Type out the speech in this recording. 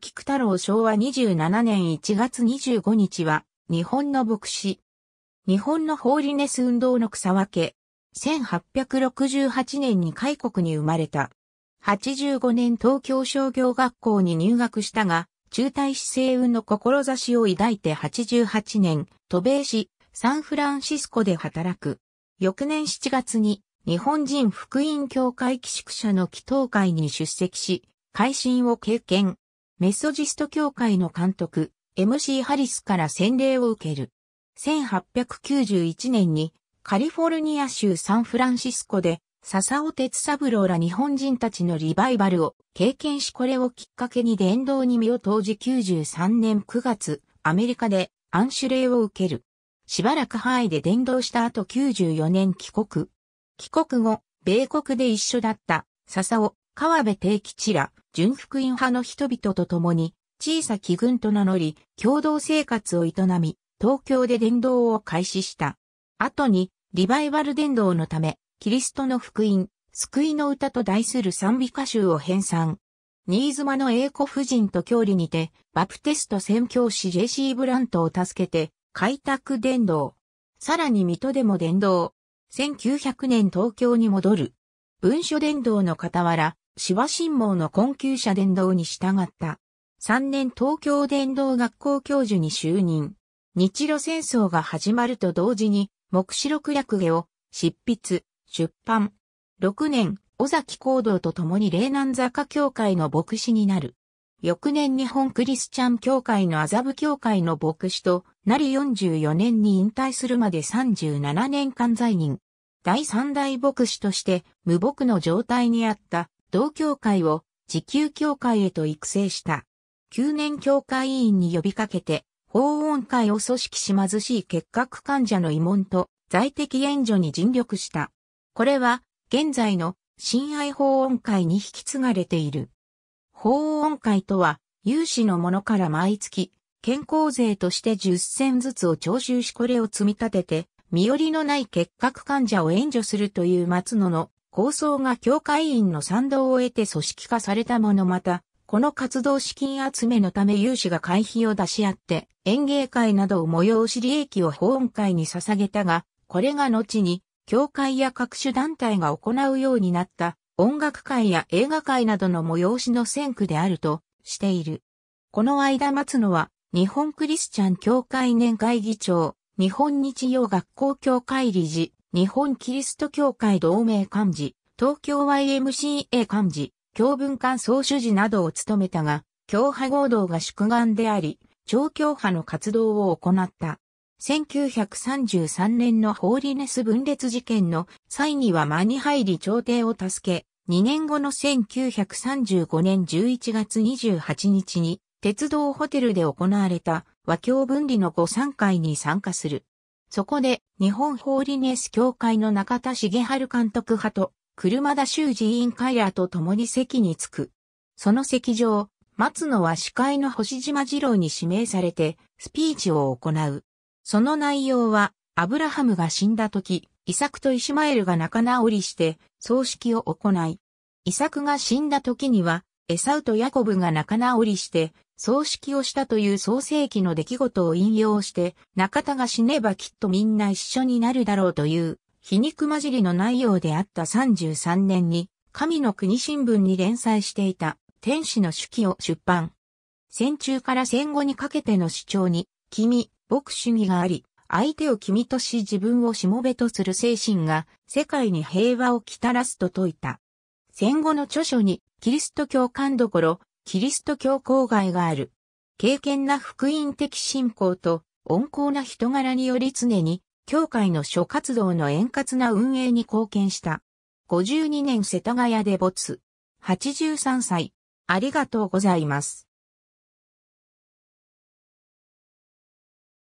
菊太郎昭和27年1月25日は、日本の牧師。日本のホーリネス運動の草分け。1868年に開国に生まれた。85年東京商業学校に入学したが、中退市政運の志を抱いて88年、渡米し、サンフランシスコで働く。翌年7月に、日本人福音教会寄宿舎の祈祷会に出席し、会心を経験。メソジスト教会の監督、MC ハリスから洗礼を受ける。1891年にカリフォルニア州サンフランシスコで笹尾哲三郎ら日本人たちのリバイバルを経験しこれをきっかけに伝道に身を投じ93年9月、アメリカで暗種礼を受ける。しばらく範囲で伝道した後94年帰国。帰国後、米国で一緒だった笹尾、川辺定吉ら純福音派の人々と共に、小さき軍と名乗り、共同生活を営み、東京で伝道を開始した。後に、リバイバル伝道のため、キリストの福音、救いの歌と題する賛美歌集を編纂。新妻の英子夫人と距離にて、バプテスト宣教師ジェシー・ブラントを助けて、開拓伝道。さらに水戸でも伝道。1900年東京に戻る。文書伝道の傍ら、紫波神網の困窮者伝道に従った。3年東京伝道学校教授に就任。日露戦争が始まると同時に、目視録略下を執筆、出版。6年、尾崎行動と共に霊南坂教会の牧師になる。翌年日本クリスチャン教会の麻布教会の牧師となり44年に引退するまで37年間在任。第三代牧師として無牧の状態にあった同協会を自給協会へと育成した。9年協会委員に呼びかけて、法音会を組織し貧しい結核患者の慰問と在的援助に尽力した。これは、現在の親愛法音会に引き継がれている。法音会とは、有志の者から毎月、健康税として10銭ずつを徴収しこれを積み立てて、身寄りのない結核患者を援助するという松野の構想が教会員の賛同を得て組織化されたものまた、この活動資金集めのため有志が会費を出し合って、演芸会などを催し利益を保温会に捧げたが、これが後に、教会や各種団体が行うようになった音楽会や映画会などの催しの先駆であるとしている。この間待つのは日本クリスチャン教会年会議長、日本日曜学校協会理事、日本キリスト教会同盟幹事、東京 YMCA 幹事、教文館総主事などを務めたが、教派合同が祝願であり、超教派の活動を行った。1933年のホーリネス分裂事件の際には間に入り朝廷を助け、2年後の1935年11月28日に、鉄道ホテルで行われた和教分離の御参会に参加する。そこで、日本ホーリネス協会の中田茂春監督派と、車田修二委員会らと共に席に着く。その席上、松野は司会の星島二郎に指名されて、スピーチを行う。その内容は、アブラハムが死んだ時、イサクとイシュマエルが仲直りして、葬式を行い、イサクが死んだ時には、エサウとヤコブが仲直りして、葬式をしたという創世記の出来事を引用して、中田が死ねばきっとみんな一緒になるだろうという、皮肉混じりの内容であった33年に、神の国新聞に連載していた、天使の手記を出版。戦中から戦後にかけての主張に、君、僕主義があり、相手を君とし自分をしもべとする精神が世界に平和をきたらすと説いた。戦後の著書にキリスト教官どころ、キリスト教郊外がある。敬虔な福音的信仰と温厚な人柄により常に、教会の諸活動の円滑な運営に貢献した。52年世田谷で没。83歳。ありがとうございます。